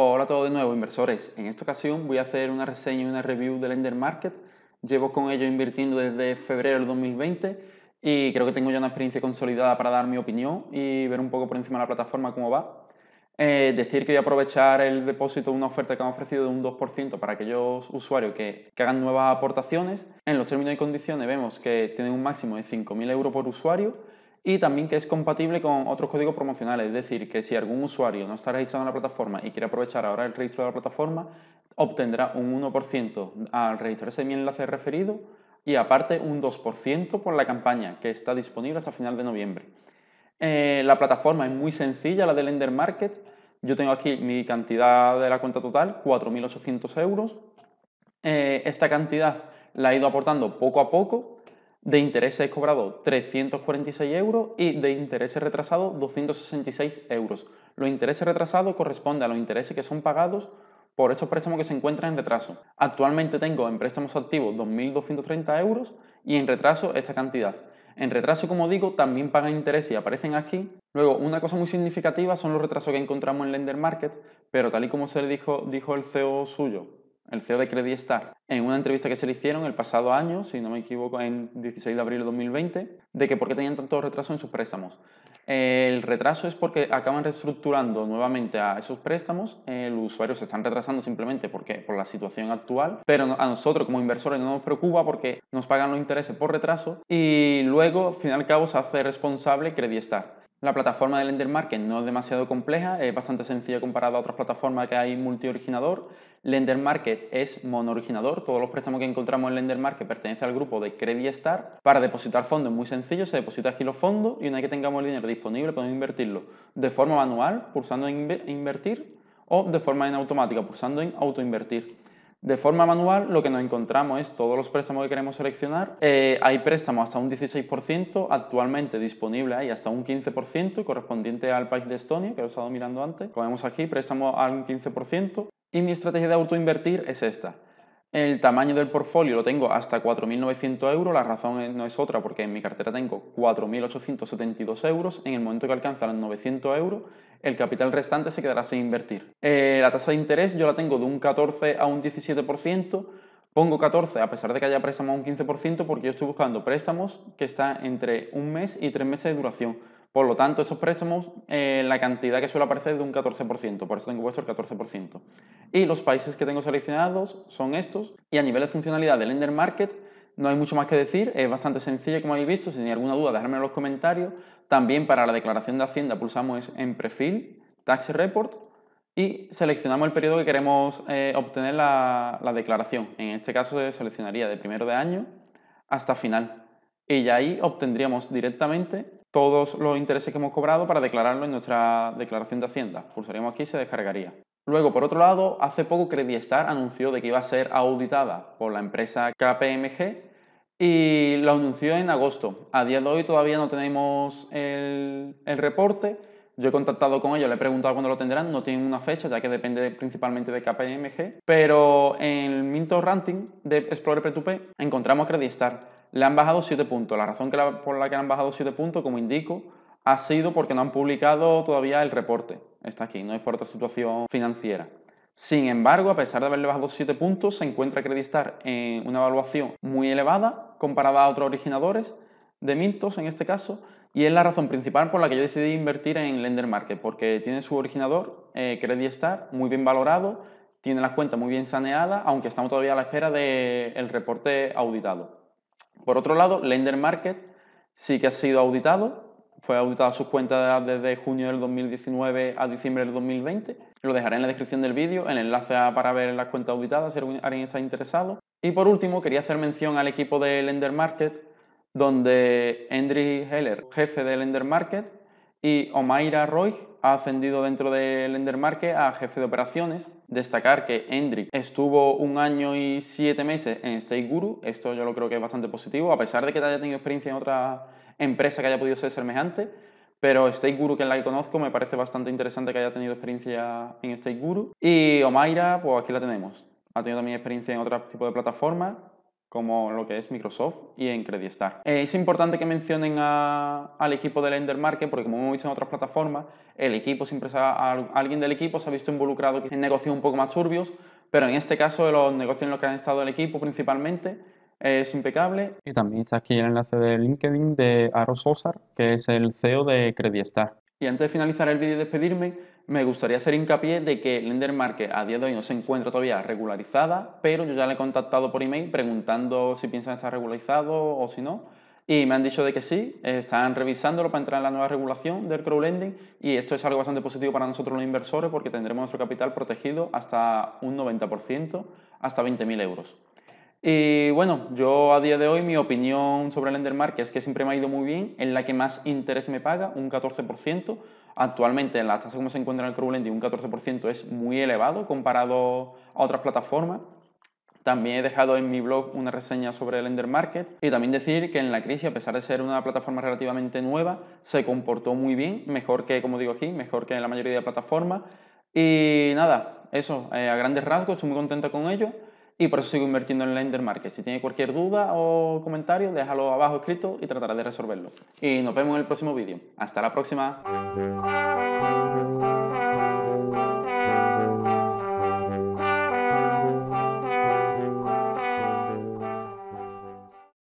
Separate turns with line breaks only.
Hola a todos de nuevo inversores, en esta ocasión voy a hacer una reseña y una review del Ender Market. Llevo con ello invirtiendo desde febrero del 2020 y creo que tengo ya una experiencia consolidada para dar mi opinión y ver un poco por encima de la plataforma cómo va. Eh, decir que voy a aprovechar el depósito de una oferta que han ofrecido de un 2% para aquellos usuarios que, que hagan nuevas aportaciones. En los términos y condiciones vemos que tienen un máximo de 5.000 euros por usuario y también que es compatible con otros códigos promocionales. Es decir, que si algún usuario no está registrado en la plataforma y quiere aprovechar ahora el registro de la plataforma, obtendrá un 1% al registrarse en mi enlace referido y aparte un 2% por la campaña que está disponible hasta final de noviembre. Eh, la plataforma es muy sencilla, la de Lender Market. Yo tengo aquí mi cantidad de la cuenta total, 4.800 euros. Eh, esta cantidad la he ido aportando poco a poco de intereses cobrado 346 euros y de intereses retrasados 266 euros. Los intereses retrasados corresponden a los intereses que son pagados por estos préstamos que se encuentran en retraso. Actualmente tengo en préstamos activos 2.230 euros y en retraso esta cantidad. En retraso, como digo, también pagan intereses y aparecen aquí. Luego, una cosa muy significativa son los retrasos que encontramos en Lender Market, pero tal y como se le dijo, dijo el CEO suyo el CEO de Credit Star, en una entrevista que se le hicieron el pasado año, si no me equivoco, en 16 de abril de 2020, de que por qué tenían tanto retraso en sus préstamos. El retraso es porque acaban reestructurando nuevamente a esos préstamos, El usuario se están retrasando simplemente porque, por la situación actual, pero a nosotros como inversores no nos preocupa porque nos pagan los intereses por retraso y luego, al fin y cabo, se hace responsable Credit Star. La plataforma de lender Market no es demasiado compleja, es bastante sencilla comparada a otras plataformas que hay multioriginador. Lender Market es monooriginador, todos los préstamos que encontramos en Lender Market pertenecen al grupo de Credit Star. Para depositar fondos es muy sencillo, se deposita aquí los fondos y una vez que tengamos el dinero disponible podemos invertirlo de forma manual, pulsando en invertir, o de forma en automática, pulsando en autoinvertir. De forma manual, lo que nos encontramos es todos los préstamos que queremos seleccionar. Eh, hay préstamos hasta un 16%, actualmente disponible hay hasta un 15%, correspondiente al país de Estonia, que lo he estado mirando antes. Como aquí, préstamos al 15%. Y mi estrategia de autoinvertir es esta. El tamaño del portfolio lo tengo hasta 4.900 euros, la razón no es otra porque en mi cartera tengo 4.872 euros, en el momento que alcanza los 900 euros el capital restante se quedará sin invertir. Eh, la tasa de interés yo la tengo de un 14 a un 17%, pongo 14 a pesar de que haya préstamos a un 15% porque yo estoy buscando préstamos que están entre un mes y tres meses de duración por lo tanto, estos préstamos, eh, la cantidad que suele aparecer es de un 14%, por eso tengo puesto el 14%. Y los países que tengo seleccionados son estos. Y a nivel de funcionalidad del Lender Market, no hay mucho más que decir, es bastante sencillo, como habéis visto, si tenéis alguna duda dejadme en los comentarios. También para la declaración de Hacienda pulsamos en Perfil, Tax Report y seleccionamos el periodo que queremos eh, obtener la, la declaración. En este caso se seleccionaría de primero de año hasta final y ya ahí obtendríamos directamente todos los intereses que hemos cobrado para declararlo en nuestra declaración de Hacienda. Pulsaríamos aquí y se descargaría. Luego, por otro lado, hace poco Crediestar anunció de que iba a ser auditada por la empresa KPMG y lo anunció en agosto. A día de hoy todavía no tenemos el, reporte. Yo he contactado con ellos, le he preguntado cuándo lo tendrán, no tienen una fecha, ya que depende principalmente de KPMG. Pero en el Minto Ranting de Explorer P2P encontramos a Credistar le han bajado 7 puntos. La razón por la que han bajado 7 puntos, como indico, ha sido porque no han publicado todavía el reporte. Está aquí, no es por otra situación financiera. Sin embargo, a pesar de haberle bajado 7 puntos, se encuentra Star en una evaluación muy elevada comparada a otros originadores de Mintos en este caso, y es la razón principal por la que yo decidí invertir en Lender Market, porque tiene su originador, eh, Star, muy bien valorado, tiene las cuentas muy bien saneadas, aunque estamos todavía a la espera del reporte auditado. Por otro lado, Lender Market sí que ha sido auditado, fue auditada sus cuentas desde junio del 2019 a diciembre del 2020. Lo dejaré en la descripción del vídeo, el enlace para ver las cuentas auditadas si alguien está interesado. Y por último, quería hacer mención al equipo de Lender Market, donde Andrew Heller, jefe de Lender Market, y Omaira Roy ha ascendido dentro del Market a jefe de operaciones. Destacar que Hendrik estuvo un año y siete meses en State Guru. Esto yo lo creo que es bastante positivo, a pesar de que haya tenido experiencia en otra empresa que haya podido ser semejante. Pero State Guru, que es la que conozco, me parece bastante interesante que haya tenido experiencia en State Guru. Y Omaira, pues aquí la tenemos. Ha tenido también experiencia en otro tipo de plataformas como lo que es Microsoft y en Credistar. Eh, es importante que mencionen al equipo de Lender porque como hemos visto en otras plataformas, el equipo siempre alguien del equipo se ha visto involucrado en negocios un poco más turbios, pero en este caso de los negocios en los que han estado el equipo principalmente es impecable. Y también está aquí el enlace de LinkedIn de Aros Osar, que es el CEO de Credistar. Y antes de finalizar el vídeo y despedirme, me gustaría hacer hincapié de que Lender Market a día de hoy no se encuentra todavía regularizada, pero yo ya le he contactado por email preguntando si piensan estar regularizado o si no. Y me han dicho de que sí, están revisándolo para entrar en la nueva regulación del lending y esto es algo bastante positivo para nosotros los inversores porque tendremos nuestro capital protegido hasta un 90%, hasta 20.000 euros. Y bueno, yo a día de hoy mi opinión sobre el Lender es que siempre me ha ido muy bien, en la que más interés me paga, un 14%, Actualmente en la tasa como se encuentra en el core un 14% es muy elevado comparado a otras plataformas. También he dejado en mi blog una reseña sobre el Ender Market y también decir que en la crisis, a pesar de ser una plataforma relativamente nueva, se comportó muy bien, mejor que, como digo aquí, mejor que en la mayoría de plataformas. Y nada, eso, eh, a grandes rasgos, estoy muy contento con ello y por eso sigo invirtiendo en el Lender Market. Si tiene cualquier duda o comentario, déjalo abajo escrito y trataré de resolverlo. Y nos vemos en el próximo vídeo. Hasta la próxima.